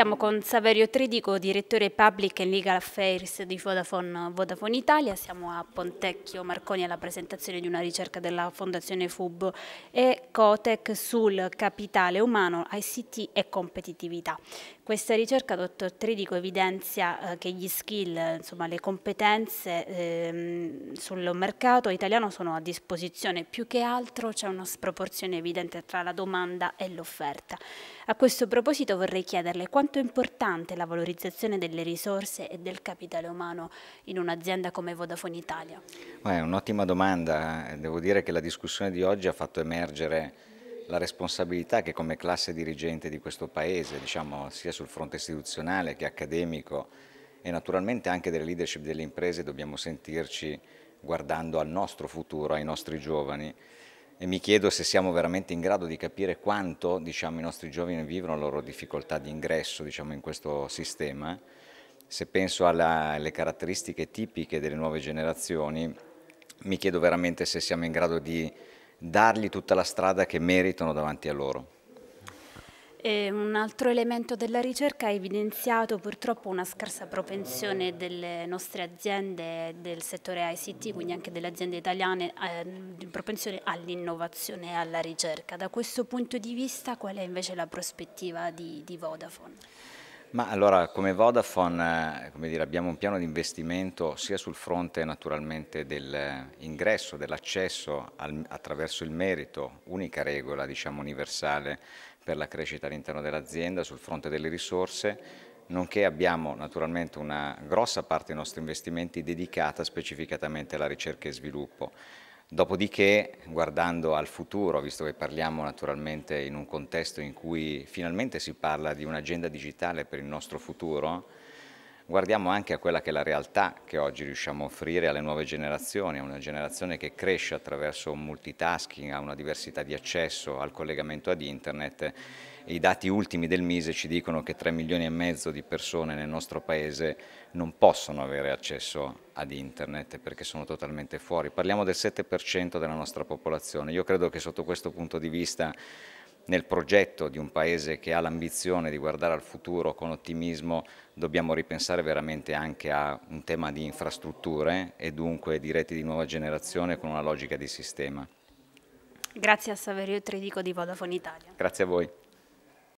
Siamo con Saverio Tridico, direttore Public and Legal Affairs di Vodafone, Vodafone Italia. Siamo a Pontecchio Marconi alla presentazione di una ricerca della Fondazione FUB e Cotec sul capitale umano, ICT e competitività. Questa ricerca, dottor Tridico, evidenzia eh, che gli skill, insomma le competenze eh, sul mercato italiano sono a disposizione. Più che altro c'è una sproporzione evidente tra la domanda e l'offerta. A questo proposito vorrei chiederle quanto quanto è importante la valorizzazione delle risorse e del capitale umano in un'azienda come Vodafone Italia? Beh, è un'ottima domanda, devo dire che la discussione di oggi ha fatto emergere la responsabilità che come classe dirigente di questo Paese, diciamo, sia sul fronte istituzionale che accademico e naturalmente anche delle leadership delle imprese, dobbiamo sentirci guardando al nostro futuro, ai nostri giovani e mi chiedo se siamo veramente in grado di capire quanto diciamo, i nostri giovani vivono la loro difficoltà di ingresso diciamo, in questo sistema. Se penso alla, alle caratteristiche tipiche delle nuove generazioni, mi chiedo veramente se siamo in grado di dargli tutta la strada che meritano davanti a loro. E un altro elemento della ricerca ha evidenziato purtroppo una scarsa propensione delle nostre aziende del settore ICT, quindi anche delle aziende italiane, eh, propensione all'innovazione e alla ricerca. Da questo punto di vista qual è invece la prospettiva di, di Vodafone? Ma allora come Vodafone eh, come dire, abbiamo un piano di investimento sia sul fronte naturalmente dell'ingresso, dell'accesso attraverso il merito, unica regola diciamo, universale per la crescita all'interno dell'azienda, sul fronte delle risorse, nonché abbiamo naturalmente una grossa parte dei nostri investimenti dedicata specificatamente alla ricerca e sviluppo. Dopodiché, guardando al futuro, visto che parliamo naturalmente in un contesto in cui finalmente si parla di un'agenda digitale per il nostro futuro, guardiamo anche a quella che è la realtà che oggi riusciamo a offrire alle nuove generazioni, a una generazione che cresce attraverso un multitasking, a una diversità di accesso, al collegamento ad internet. I dati ultimi del Mise ci dicono che 3 milioni e mezzo di persone nel nostro paese non possono avere accesso ad internet perché sono totalmente fuori. Parliamo del 7% della nostra popolazione. Io credo che sotto questo punto di vista nel progetto di un Paese che ha l'ambizione di guardare al futuro con ottimismo dobbiamo ripensare veramente anche a un tema di infrastrutture e dunque di reti di nuova generazione con una logica di sistema. Grazie a Saverio Tridico di Vodafone Italia. Grazie a voi.